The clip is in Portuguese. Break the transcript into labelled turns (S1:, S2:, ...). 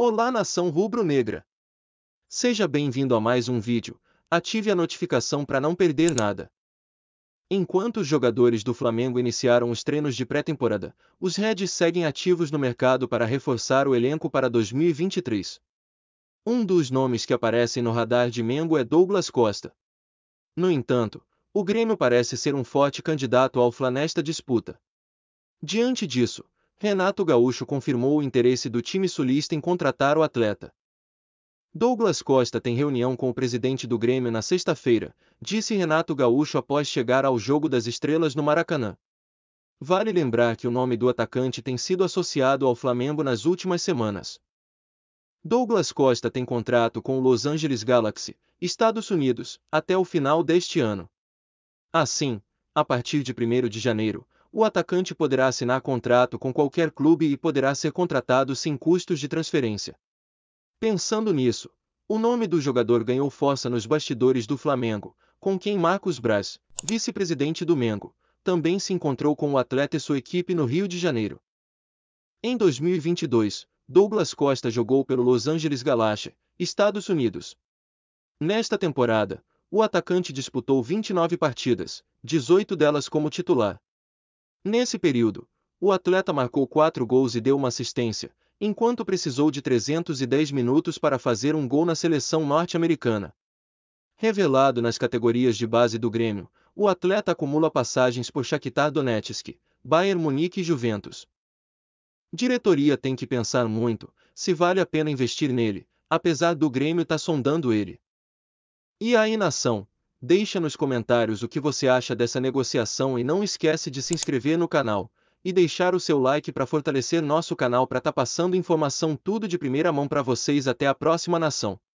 S1: Olá nação rubro-negra! Seja bem-vindo a mais um vídeo, ative a notificação para não perder nada. Enquanto os jogadores do Flamengo iniciaram os treinos de pré-temporada, os Reds seguem ativos no mercado para reforçar o elenco para 2023. Um dos nomes que aparecem no radar de Mengo é Douglas Costa. No entanto, o Grêmio parece ser um forte candidato ao Fla nesta disputa. Diante disso, Renato Gaúcho confirmou o interesse do time sulista em contratar o atleta. Douglas Costa tem reunião com o presidente do Grêmio na sexta-feira, disse Renato Gaúcho após chegar ao Jogo das Estrelas no Maracanã. Vale lembrar que o nome do atacante tem sido associado ao Flamengo nas últimas semanas. Douglas Costa tem contrato com o Los Angeles Galaxy, Estados Unidos, até o final deste ano. Assim, a partir de 1 de janeiro, o atacante poderá assinar contrato com qualquer clube e poderá ser contratado sem custos de transferência. Pensando nisso, o nome do jogador ganhou força nos bastidores do Flamengo, com quem Marcos Braz, vice-presidente do Mengo, também se encontrou com o atleta e sua equipe no Rio de Janeiro. Em 2022, Douglas Costa jogou pelo Los Angeles Galaxy, Estados Unidos. Nesta temporada, o atacante disputou 29 partidas, 18 delas como titular. Nesse período, o atleta marcou quatro gols e deu uma assistência, enquanto precisou de 310 minutos para fazer um gol na seleção norte-americana. Revelado nas categorias de base do Grêmio, o atleta acumula passagens por Shakhtar Donetsk, Bayern Munique e Juventus. Diretoria tem que pensar muito se vale a pena investir nele, apesar do Grêmio estar tá sondando ele. E a inação, Deixa nos comentários o que você acha dessa negociação e não esquece de se inscrever no canal e deixar o seu like para fortalecer nosso canal para tá passando informação tudo de primeira mão para vocês até a próxima nação.